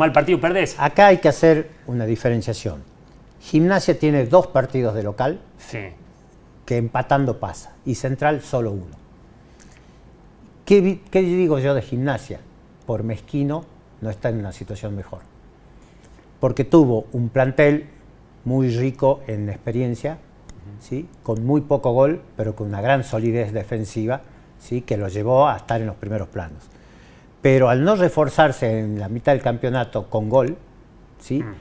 mal partido perdés. Acá hay que hacer una diferenciación. Gimnasia tiene dos partidos de local sí. que empatando pasa y Central solo uno. ¿Qué, digo yo de gimnasia? Por mezquino no está en una situación mejor. Porque tuvo un plantel muy rico en experiencia, ¿sí? con muy poco gol, pero con una gran solidez defensiva, ¿sí? que lo llevó a estar en los primeros planos pero al no reforzarse en la mitad del campeonato con gol, ¿sí? Mm.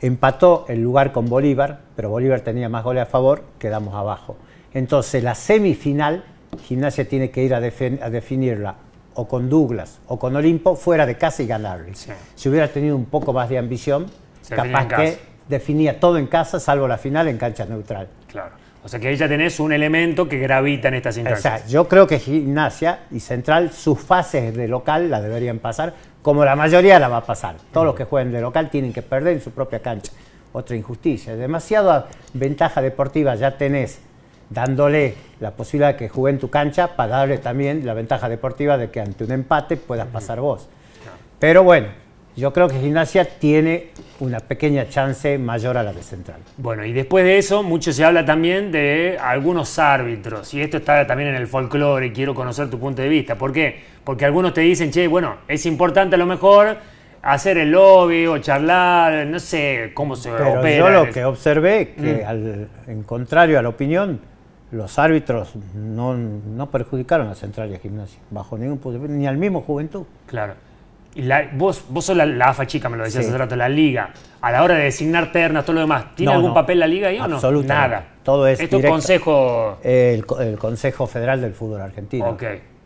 empató el lugar con Bolívar, pero Bolívar tenía más goles a favor, quedamos abajo. Entonces la semifinal, Gimnasia tiene que ir a, definirla o con Douglas o con Olimpo fuera de casa y ganarle. Si hubiera tenido un poco más de ambición, capaz que definía todo en casa, salvo la final en cancha neutral. Claro. O sea que ahí ya tenés un elemento que gravita en estas instancias. O yo creo que Gimnasia y Central, sus fases de local las deberían pasar, como la mayoría la va a pasar. Todos los que jueguen de local tienen que perder en su propia cancha. Otra injusticia. Demasiada ventaja deportiva ya tenés dándole la posibilidad de que juegue en tu cancha para darle también la ventaja deportiva de que ante un empate puedas pasar vos. Pero bueno, yo creo que Gimnasia tiene una pequeña chance mayor a la de Central. Bueno, y después de eso, mucho se habla también de algunos árbitros, y esto está también en el folclore, y quiero conocer tu punto de vista. ¿Por qué? Porque algunos te dicen, che, bueno, es importante a lo mejor hacer el lobby o charlar, no sé cómo se Pero Yo lo que observé, que mm. en contrario a la opinión, los árbitros no, no perjudicaron a Central y a Gimnasia, bajo ningún punto de vista, ni al mismo Juventud. Claro vos, vos sos la, AFA chica, me lo decías hace rato, la liga, a la hora de designar ternas, todo lo demás, ¿tiene algún papel la liga ahí o no? Absolutamente. Nada. Todo es ¿Esto consejo...? El, Consejo Federal del Fútbol Argentino.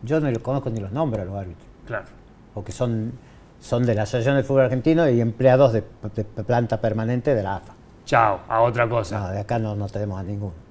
Yo no los conozco ni los nombres a los árbitros. Claro. Porque son, son de la Asociación del Fútbol Argentino y empleados de, planta permanente de la AFA. Chao, a otra cosa. No, de acá no, no tenemos a ninguno.